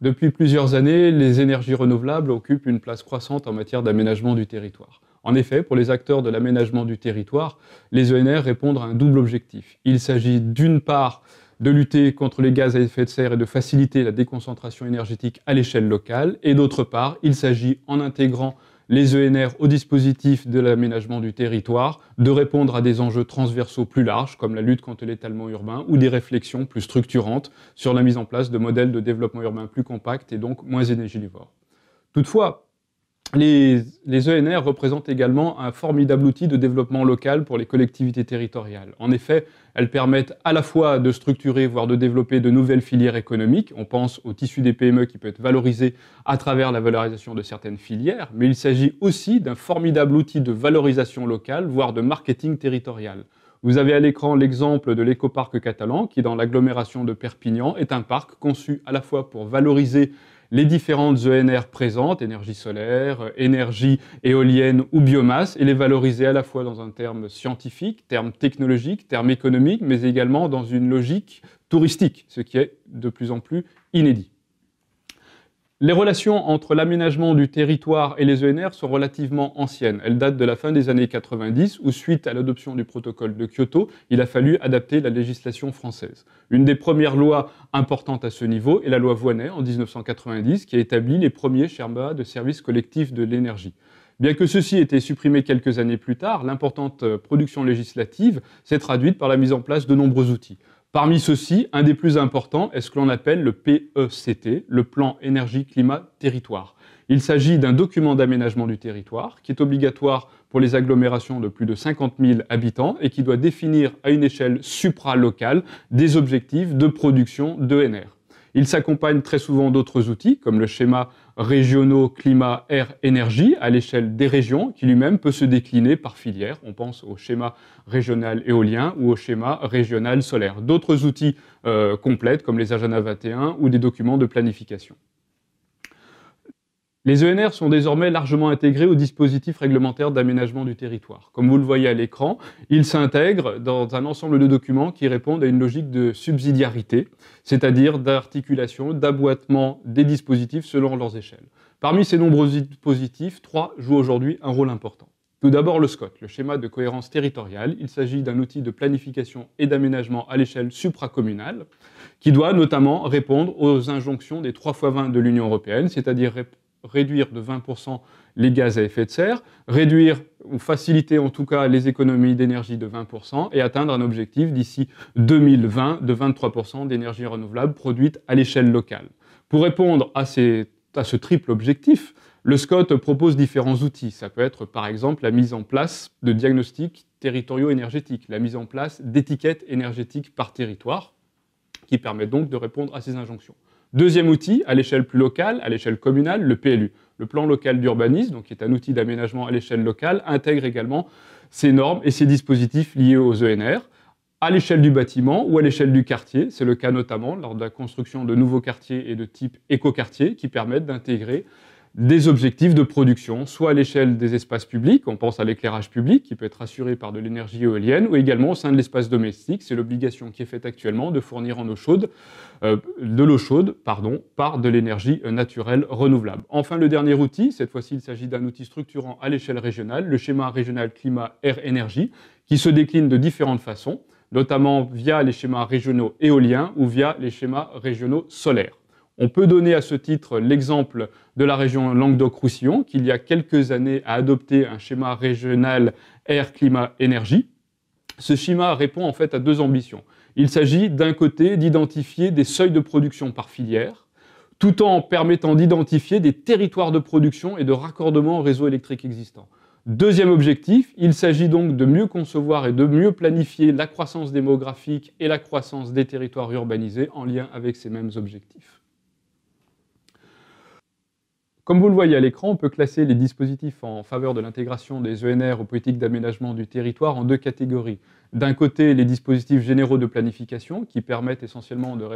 Depuis plusieurs années, les énergies renouvelables occupent une place croissante en matière d'aménagement du territoire. En effet, pour les acteurs de l'aménagement du territoire, les ENR répondent à un double objectif. Il s'agit d'une part de lutter contre les gaz à effet de serre et de faciliter la déconcentration énergétique à l'échelle locale, et d'autre part, il s'agit, en intégrant les ENR au dispositif de l'aménagement du territoire, de répondre à des enjeux transversaux plus larges, comme la lutte contre l'étalement urbain, ou des réflexions plus structurantes sur la mise en place de modèles de développement urbain plus compacts et donc moins énergivores. Toutefois, les, ENR e représentent également un formidable outil de développement local pour les collectivités territoriales. En effet, elles permettent à la fois de structurer, voire de développer de nouvelles filières économiques. On pense au tissu des PME qui peut être valorisé à travers la valorisation de certaines filières, mais il s'agit aussi d'un formidable outil de valorisation locale, voire de marketing territorial. Vous avez à l'écran l'exemple de l'éco-parc catalan qui, dans l'agglomération de Perpignan, est un parc conçu à la fois pour valoriser les différentes ENR présentes, énergie solaire, euh, énergie éolienne ou biomasse, et les valoriser à la fois dans un terme scientifique, terme technologique, terme économique, mais également dans une logique touristique, ce qui est de plus en plus inédit. Les relations entre l'aménagement du territoire et les ENR sont relativement anciennes. Elles datent de la fin des années 90, où suite à l'adoption du protocole de Kyoto, il a fallu adapter la législation française. Une des premières lois importantes à ce niveau est la loi Voinet, en 1990, qui a établi les premiers schémas de services collectifs de l'énergie. Bien que ceci ait été supprimé quelques années plus tard, l'importante production législative s'est traduite par la mise en place de nombreux outils. Parmi ceux-ci, un des plus importants est ce que l'on appelle le PECT, le plan énergie-climat-territoire. Il s'agit d'un document d'aménagement du territoire qui est obligatoire pour les agglomérations de plus de 50 000 habitants et qui doit définir à une échelle supralocale des objectifs de production d'ENR. Il s'accompagne très souvent d'autres outils comme le schéma régionaux climat, air, énergie à l'échelle des régions qui lui-même peut se décliner par filière. On pense au schéma régional éolien ou au schéma régional solaire. D'autres outils euh, complètes comme les agendas 21 ou des documents de planification. Les ENR sont désormais largement intégrés au dispositif réglementaires d'aménagement du territoire. Comme vous le voyez à l'écran, ils s'intègrent dans un ensemble de documents qui répondent à une logique de subsidiarité, c'est-à-dire d'articulation, d'aboîtement des dispositifs selon leurs échelles. Parmi ces nombreux dispositifs, trois jouent aujourd'hui un rôle important. Tout d'abord le SCOT, le schéma de cohérence territoriale. Il s'agit d'un outil de planification et d'aménagement à l'échelle supracommunale qui doit notamment répondre aux injonctions des 3 x 20 de l'Union européenne, c'est-à-dire réduire de 20% les gaz à effet de serre, réduire ou faciliter en tout cas les économies d'énergie de 20% et atteindre un objectif d'ici 2020 de 23% d'énergie renouvelable produite à l'échelle locale. Pour répondre à, ces, à ce triple objectif, le SCOT propose différents outils. Ça peut être par exemple la mise en place de diagnostics territoriaux énergétiques, la mise en place d'étiquettes énergétiques par territoire, qui permettent donc de répondre à ces injonctions. Deuxième outil, à l'échelle plus locale, à l'échelle communale, le PLU, le plan local d'urbanisme, qui est un outil d'aménagement à l'échelle locale, intègre également ces normes et ces dispositifs liés aux ENR à l'échelle du bâtiment ou à l'échelle du quartier. C'est le cas notamment lors de la construction de nouveaux quartiers et de type écoquartier qui permettent d'intégrer des objectifs de production, soit à l'échelle des espaces publics, on pense à l'éclairage public qui peut être assuré par de l'énergie éolienne, ou également au sein de l'espace domestique, c'est l'obligation qui est faite actuellement de fournir en eau chaude, euh, de l'eau chaude pardon, par de l'énergie naturelle renouvelable. Enfin, le dernier outil, cette fois-ci il s'agit d'un outil structurant à l'échelle régionale, le schéma régional climat-air-énergie, qui se décline de différentes façons, notamment via les schémas régionaux éoliens ou via les schémas régionaux solaires. On peut donner à ce titre l'exemple de la région Languedoc-Roussillon, qui il y a quelques années a adopté un schéma régional air, climat, énergie. Ce schéma répond en fait à deux ambitions. Il s'agit d'un côté d'identifier des seuils de production par filière, tout en permettant d'identifier des territoires de production et de raccordement au réseau électrique existant. Deuxième objectif, il s'agit donc de mieux concevoir et de mieux planifier la croissance démographique et la croissance des territoires urbanisés en lien avec ces mêmes objectifs. Comme vous le voyez à l'écran, on peut classer les dispositifs en faveur de l'intégration des ENR aux politiques d'aménagement du territoire en deux catégories. D'un côté, les dispositifs généraux de planification qui permettent essentiellement de,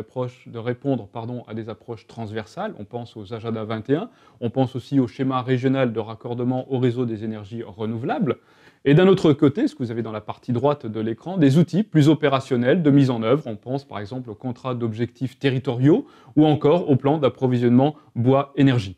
répondre pardon, à des approches transversales. On pense aux agendas 21, on pense aussi au schéma régional de raccordement au réseau des énergies renouvelables. Et d'un autre côté, ce que vous avez dans la partie droite de l'écran, des outils plus opérationnels de mise en œuvre. On pense par exemple aux contrats d'objectifs territoriaux ou encore au plan d'approvisionnement bois-énergie.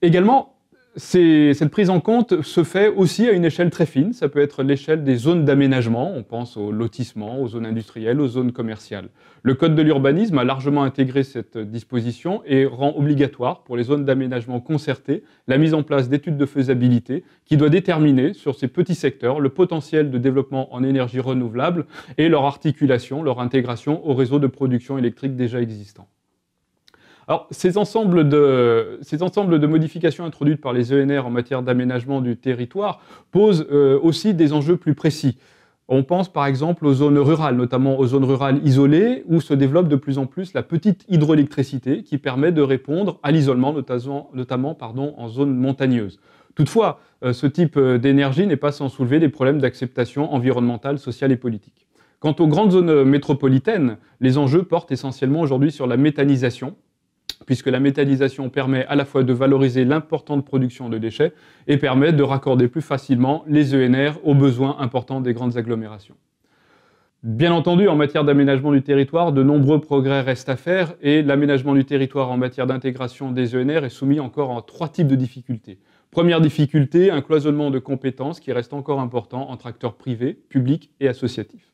Également, cette prise en compte se fait aussi à une échelle très fine. Ça peut être l'échelle des zones d'aménagement. On pense aux lotissements, aux zones industrielles, aux zones commerciales. Le Code de l'urbanisme a largement intégré cette disposition et rend obligatoire pour les zones d'aménagement concertées la mise en place d'études de faisabilité qui doit déterminer sur ces petits secteurs le potentiel de développement en énergie renouvelable et leur articulation, leur intégration au réseau de production électrique déjà existant ces ensembles, de, ces ensembles de modifications introduites par les ENR en matière d'aménagement du territoire posent euh, aussi des enjeux plus précis. On pense par exemple aux zones rurales, notamment aux zones rurales isolées, où se développe de plus en plus la petite hydroélectricité qui permet de répondre à l'isolement, notamment, en zone montagneuse. Toutefois, euh, ce type euh, d'énergie n'est pas sans soulever des problèmes d'acceptation environnementale, sociale et politique. Quant aux grandes zones métropolitaines, les enjeux portent essentiellement aujourd'hui sur la méthanisation, puisque la métallisation permet à la fois de valoriser l'importante production de déchets et permet de raccorder plus facilement les ENR aux besoins importants des grandes agglomérations. Bien entendu, en matière d'aménagement du territoire, de nombreux progrès restent à faire et l'aménagement du territoire en matière d'intégration des ENR est soumis encore à trois types de difficultés. Première difficulté, un cloisonnement de compétences qui reste encore important entre acteurs privés, publics et associatifs.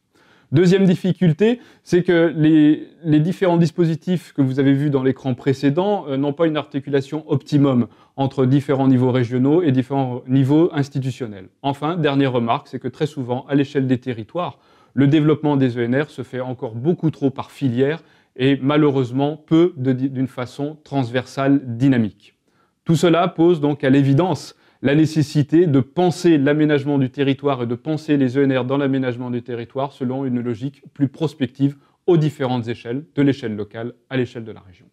Deuxième difficulté, c'est que les, différents dispositifs que vous avez vus dans l'écran précédent euh, n'ont pas une articulation optimum entre différents niveaux régionaux et différents niveaux institutionnels. Enfin, dernière remarque, c'est que très souvent, à l'échelle des territoires, le développement des ENR se fait encore beaucoup trop par filière et malheureusement peu d'une façon transversale dynamique. Tout cela pose donc à l'évidence la nécessité de penser l'aménagement du territoire et de penser les ENR dans l'aménagement du territoire selon une logique plus prospective aux différentes échelles, de l'échelle locale à l'échelle de la région.